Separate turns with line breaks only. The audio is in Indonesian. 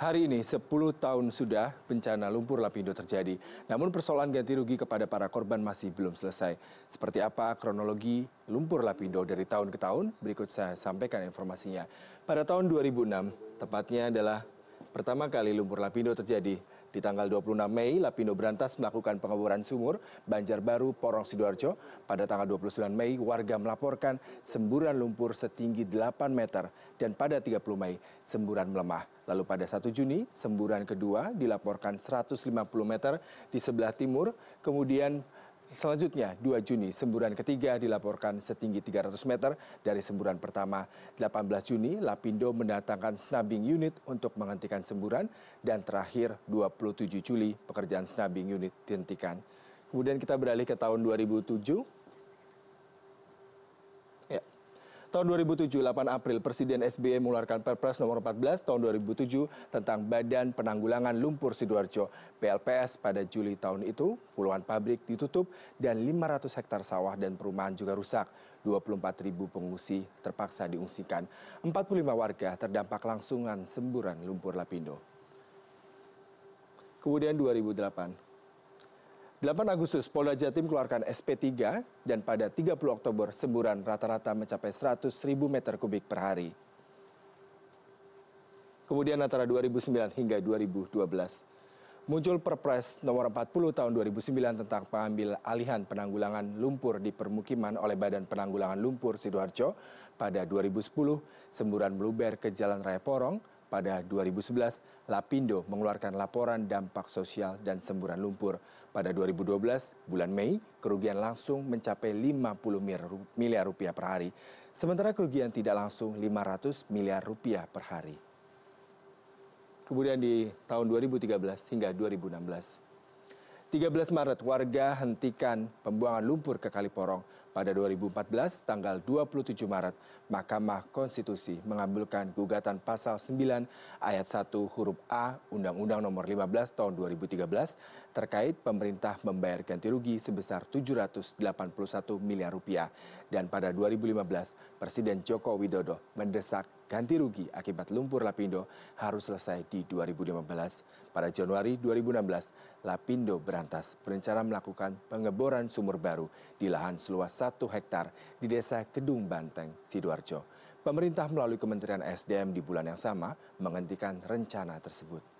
Hari ini 10 tahun sudah bencana lumpur lapindo terjadi. Namun persoalan ganti rugi kepada para korban masih belum selesai. Seperti apa kronologi lumpur lapindo dari tahun ke tahun? Berikut saya sampaikan informasinya. Pada tahun 2006, tepatnya adalah pertama kali lumpur lapindo terjadi di tanggal 26 Mei, Lapindo Berantas melakukan pengeboran sumur Banjarbaru Porong Sidoarjo. Pada tanggal 29 Mei, warga melaporkan semburan lumpur setinggi 8 meter dan pada 30 Mei, semburan melemah. Lalu pada 1 Juni, semburan kedua dilaporkan 150 meter di sebelah timur, kemudian Selanjutnya, 2 Juni, semburan ketiga dilaporkan setinggi 300 meter dari semburan pertama. 18 Juni, Lapindo mendatangkan snubbing unit untuk menghentikan semburan. Dan terakhir, 27 Juli, pekerjaan snubbing unit dihentikan. Kemudian kita beralih ke tahun 2007, Tahun 2007, 8 April, Presiden SBY mengeluarkan Perpres nomor 14 tahun 2007 tentang Badan Penanggulangan Lumpur Sidoarjo. PLPS pada Juli tahun itu, puluhan pabrik ditutup dan 500 hektar sawah dan perumahan juga rusak. 24 ribu pengungsi terpaksa diungsikan. 45 warga terdampak langsungan semburan lumpur lapindo. Kemudian 2008, 8 Agustus Polda Jatim keluarkan SP3 dan pada 30 Oktober semburan rata-rata mencapai 100 ribu meter kubik per hari. Kemudian antara 2009 hingga 2012 muncul Perpres nomor 40 tahun 2009 tentang pengambil alihan penanggulangan lumpur di permukiman oleh Badan Penanggulangan Lumpur Sidoarjo pada 2010 semburan meluber ke Jalan Raya Porong pada 2011, lapindo mengeluarkan laporan dampak sosial dan semburan lumpur pada 2012, bulan mei kerugian langsung mencapai 50 miliar rupiah per hari sementara kerugian tidak langsung 500 miliar rupiah per hari kemudian di tahun 2013 hingga 2016. 13 Maret warga hentikan pembuangan lumpur ke Kaliporong. Pada 2014 tanggal 27 Maret Mahkamah Konstitusi mengabulkan gugatan pasal 9 ayat 1 huruf A Undang-Undang Nomor 15 tahun 2013 terkait pemerintah membayar ganti rugi sebesar 781 miliar rupiah dan pada 2015 Presiden Joko Widodo mendesak ganti rugi akibat lumpur Lapindo harus selesai di 2015. Pada Januari 2016, Lapindo Berantas berencana melakukan pengeboran sumur baru di lahan seluas 1 hektar di desa Kedung Banteng, Sidoarjo. Pemerintah melalui Kementerian SDM di bulan yang sama menghentikan rencana tersebut.